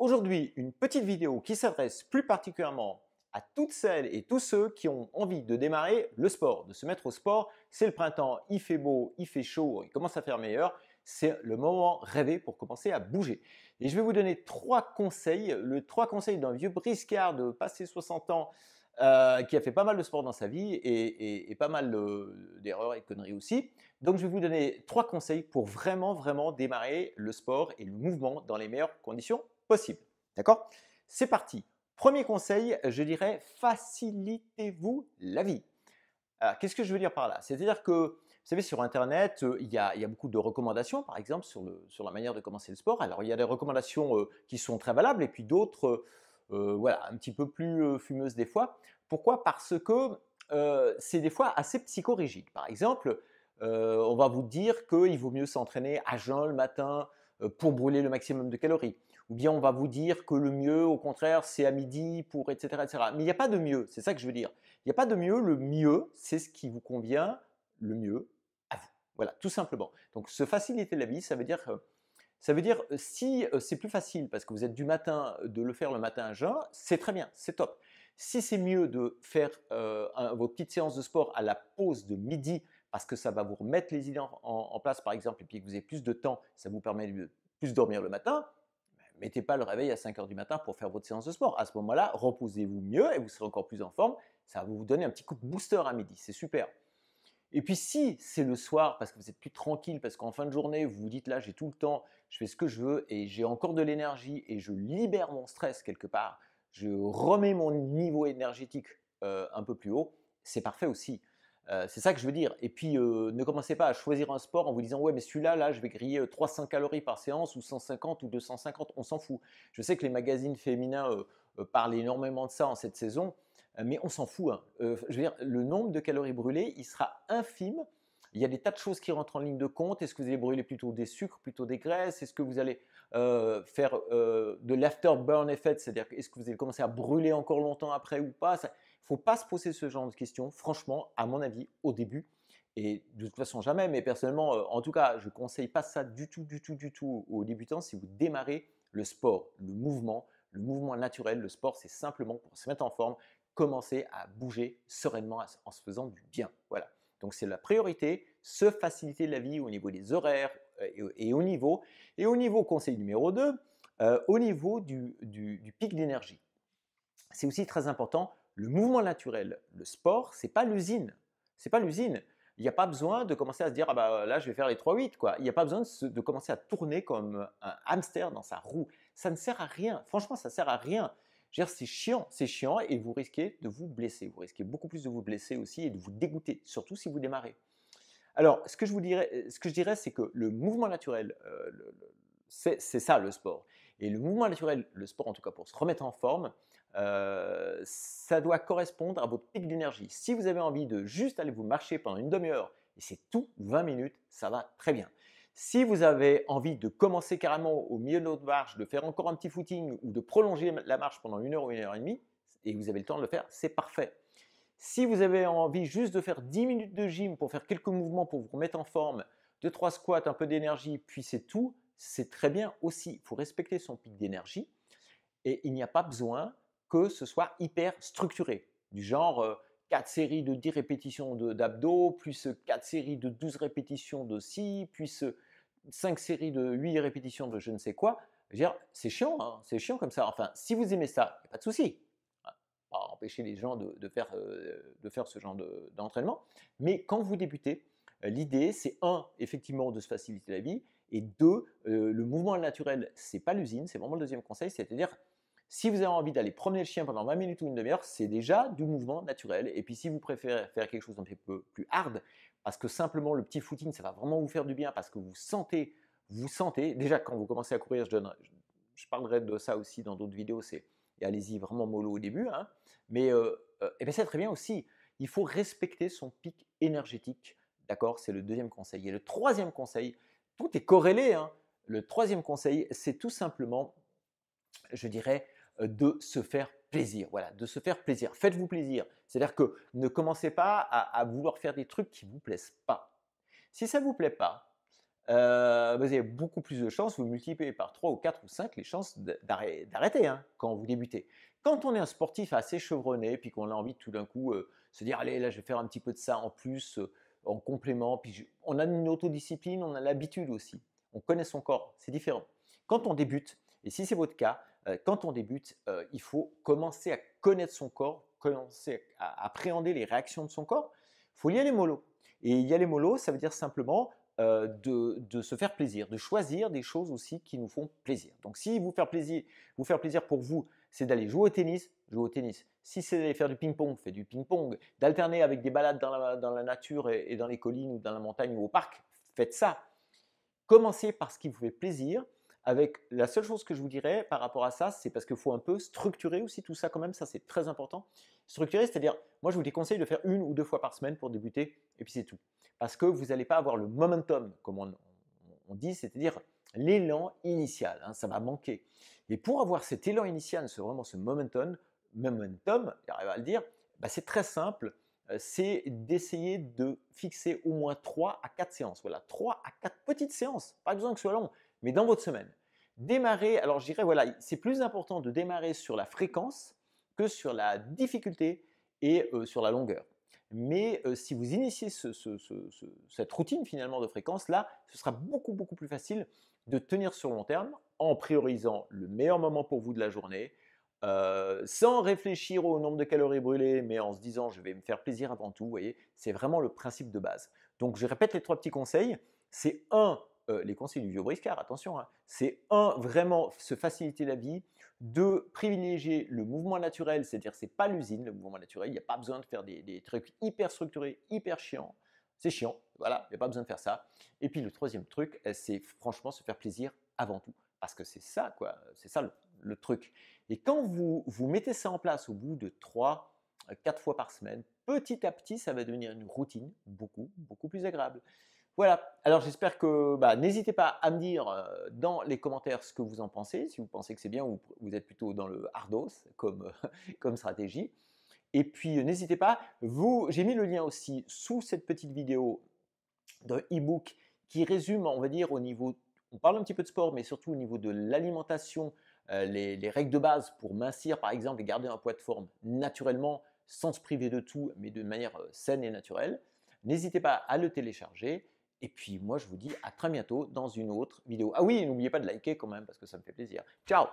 Aujourd'hui, une petite vidéo qui s'adresse plus particulièrement à toutes celles et tous ceux qui ont envie de démarrer le sport, de se mettre au sport. C'est le printemps, il fait beau, il fait chaud, il commence à faire meilleur. C'est le moment rêvé pour commencer à bouger. Et je vais vous donner trois conseils. Le trois conseils d'un vieux briscard de passé 60 ans euh, qui a fait pas mal de sport dans sa vie et, et pas mal d'erreurs et de conneries aussi. Donc je vais vous donner trois conseils pour vraiment, vraiment démarrer le sport et le mouvement dans les meilleures conditions possible. D'accord C'est parti. Premier conseil, je dirais facilitez-vous la vie. Qu'est-ce que je veux dire par là C'est-à-dire que, vous savez, sur Internet, euh, il y, a, beaucoup de recommandations, par exemple, sur, la manière de commencer le sport. Alors, il y a des recommandations euh, qui sont très valables et puis d'autres, euh, voilà, un petit peu plus fumeuses des fois. Pourquoi Parce que c'est des fois assez psychorigide. Par exemple, on va vous dire qu'il vaut mieux s'entraîner à jeun le matin, euh, pour brûler le maximum de calories. Ou bien on va vous dire que le mieux, au contraire, c'est à midi pour etc. etc. Mais il n'y a pas de mieux, c'est ça que je veux dire. Il n'y a pas de mieux, le mieux, c'est ce qui vous convient le mieux à vous. Voilà, tout simplement. Donc se faciliter la vie, ça veut dire... Euh, ça veut dire euh, si c'est plus facile parce que vous êtes du matin de le faire le matin à jeun, c'est très bien, c'est top. Si c'est mieux de faire vos petites séances de sport à la pause de midi parce que ça va vous remettre les idées en, place, par exemple, et puis que vous avez plus de temps, ça vous permet de plus dormir le matin, ben, mettez pas le réveil à 5 heures du matin pour faire votre séance de sport. À ce moment-là, reposez-vous mieux et vous serez encore plus en forme. Ça va vous donner un petit coup de booster à midi. C'est super. Et puis si c'est le soir, parce que vous êtes plus tranquille, parce qu'en fin de journée, vous vous dites là, j'ai tout le temps, je fais ce que je veux et j'ai encore de l'énergie et je libère mon stress quelque part, je remets mon niveau énergétique euh, un peu plus haut, c'est parfait aussi c'est ça que je veux dire. Et puis, ne commencez pas à choisir un sport en vous disant ouais, mais celui-là, là, je vais griller 300 calories par séance ou 150 ou 250. On s'en fout. Je sais que les magazines féminins parlent énormément de ça en cette saison, mais on s'en fout. Hein. je veux dire, le nombre de calories brûlées, il sera infime. Il y a des tas de choses qui rentrent en ligne de compte. Est-ce que vous allez brûler plutôt des sucres, plutôt des graisses Est-ce que vous allez faire de l'afterburn effect C'est-à-dire, est-ce que vous allez commencer à brûler encore longtemps après ou pas faut pas se poser ce genre de questions, franchement, à mon avis, au début. Et de toute façon, jamais, mais personnellement, euh, en tout cas, je ne conseille pas ça du tout, du tout, du tout aux débutants. Si vous démarrez le sport, le mouvement, le mouvement naturel, le sport, c'est simplement pour se mettre en forme, commencer à bouger sereinement en se faisant du bien. Voilà. Donc c'est la priorité, se faciliter la vie au niveau des horaires euh, et au niveau. Et au niveau conseil numéro 2, euh, au niveau du, du pic d'énergie. C'est aussi très important le mouvement naturel, le sport, c'est pas l'usine. C'est pas l'usine. Il n'y a pas besoin de commencer à se dire ah bah euh, là je vais faire les 3-8 quoi. Il n'y a pas besoin de, commencer à tourner comme un hamster dans sa roue. Ça ne sert à rien. Franchement, ça sert à rien. C'est chiant, c'est chiant et vous risquez de vous blesser. Vous risquez beaucoup plus de vous blesser aussi et de vous dégoûter, surtout si vous démarrez. Alors, ce que je vous dirais, ce que je dirais, c'est que le mouvement naturel, euh, c'est ça le sport. Et le mouvement naturel, le sport en tout cas pour se remettre en forme, euh, ça doit correspondre à votre pic d'énergie. Si vous avez envie de juste aller vous marcher pendant une demi-heure, et c'est tout, 20 minutes, ça va très bien. Si vous avez envie de commencer carrément au milieu de votre marche, de faire encore un petit footing ou de prolonger la marche pendant une heure ou une heure et demie, et vous avez le temps de le faire, c'est parfait. Si vous avez envie juste de faire 10 minutes de gym pour faire quelques mouvements pour vous remettre en forme, 2-3 squats, un peu d'énergie, puis c'est tout, c'est très bien aussi. Il faut respecter son pic d'énergie et il n'y a pas besoin que ce soit hyper structuré. Du genre euh, quatre 4 séries de 10 répétitions d'abdos, plus 4 séries de 12 répétitions de 6, plus 5 séries de 8 répétitions de je ne sais quoi. C'est chiant, hein, c'est chiant comme ça. Enfin, si vous aimez ça, pas de souci. Pas hein, empêcher les gens de, euh, faire, ce genre d'entraînement. Mais quand vous débutez, euh, l'idée, c'est un, effectivement, de se faciliter la vie, et deux, le mouvement naturel, c'est pas l'usine, c'est vraiment le deuxième conseil, c'est-à-dire si vous avez envie d'aller promener le chien pendant 20 minutes ou une demi-heure, c'est déjà du mouvement naturel. Et puis si vous préférez faire quelque chose d'un peu plus hard, parce que simplement le petit footing, ça va vraiment vous faire du bien, parce que vous sentez, vous sentez, déjà quand vous commencez à courir, je, parlerai de ça aussi dans d'autres vidéos, c'est allez-y vraiment mollo au début, hein. mais euh, euh, ben, c'est très bien aussi. Il faut respecter son pic énergétique, d'accord C'est le deuxième conseil. Et le troisième conseil, tout est corrélé, hein. le troisième conseil, c'est tout simplement, je dirais, euh, de se faire plaisir. Voilà, de se faire plaisir. Faites-vous plaisir. C'est-à-dire que ne commencez pas à, vouloir faire des trucs qui ne vous plaisent pas. Si ça ne vous plaît pas, euh, vous avez beaucoup plus de chances, vous multipliez par 3 ou 4 ou 5 les chances d'arrêter hein, quand vous débutez. Quand on est un sportif assez chevronné, puis qu'on a envie tout d'un coup de euh, se dire, allez, là, je vais faire un petit peu de ça en plus, en complément, puis on a une autodiscipline, on a l'habitude aussi. On connaît son corps, c'est différent. Quand on débute, et si c'est votre cas, euh, quand on débute, euh, il faut commencer à connaître son corps, commencer à appréhender les réactions de son corps. Il faut y aller mollo. Et y aller mollo, ça veut dire simplement euh, de, se faire plaisir, de choisir des choses aussi qui nous font plaisir. Donc si vous faire plaisir, vous faire plaisir pour vous, c'est d'aller jouer au tennis, jouer au tennis. Si c'est d'aller faire du ping-pong, faites du ping-pong. D'alterner avec des balades dans la, nature et, et, dans les collines ou dans la montagne ou au parc, faites ça. Commencez par ce qui vous fait plaisir avec la seule chose que je vous dirais par rapport à ça, c'est parce qu'il faut un peu structurer aussi tout ça quand même, ça c'est très important. Structurer, c'est-à-dire, moi je vous déconseille de faire une ou deux fois par semaine pour débuter, et puis c'est tout. Parce que vous n'allez pas avoir le momentum, comme on, dit, c'est-à-dire l'élan initial, hein, ça va manquer. Et pour avoir cet élan initial, ce, vraiment ce momentum, momentum, arrive à le dire, bah, c'est très simple, euh, c'est d'essayer de fixer au moins 3 à 4 séances. Voilà, 3 à 4 petites séances, pas besoin que ce soit long mais dans votre semaine. Démarrer, alors je dirais, voilà, c'est plus important de démarrer sur la fréquence que sur la difficulté et euh, sur la longueur. Mais euh, si vous initiez cette routine finalement de fréquence, là, ce sera beaucoup beaucoup plus facile de tenir sur long terme en priorisant le meilleur moment pour vous de la journée, euh, sans réfléchir au nombre de calories brûlées, mais en se disant je vais me faire plaisir avant tout. Vous voyez, c'est vraiment le principe de base. Donc je répète les trois petits conseils. C'est un, euh, les conseils du vieux briscard, attention, hein. c'est un, vraiment se faciliter la vie, deux, privilégier le mouvement naturel, c'est-à-dire c'est pas l'usine, le mouvement naturel, il n'y a pas besoin de faire des, trucs hyper structurés, hyper chiants, c'est chiant, voilà, il n'y a pas besoin de faire ça. Et puis le troisième truc, euh, c'est franchement se faire plaisir avant tout, parce que c'est ça, quoi, c'est ça le, truc. Et quand vous, vous mettez ça en place au bout de trois, euh, quatre fois par semaine, petit à petit, ça va devenir une routine beaucoup, beaucoup plus agréable. Voilà, alors j'espère que bah, n'hésitez pas à me dire euh, dans les commentaires ce que vous en pensez, si vous pensez que c'est bien ou vous êtes plutôt dans le hardos comme, euh, comme stratégie. Et puis euh, n'hésitez pas, vous, j'ai mis le lien aussi sous cette petite vidéo d'un e-book qui résume, on va dire, au niveau, on parle un petit peu de sport, mais surtout au niveau de l'alimentation, les, les, règles de base pour mincir par exemple et garder un poids de forme naturellement, sans se priver de tout, mais de manière saine et naturelle. N'hésitez pas à le télécharger. Et puis moi, je vous dis à très bientôt dans une autre vidéo. Ah oui, n'oubliez pas de liker quand même parce que ça me fait plaisir. Ciao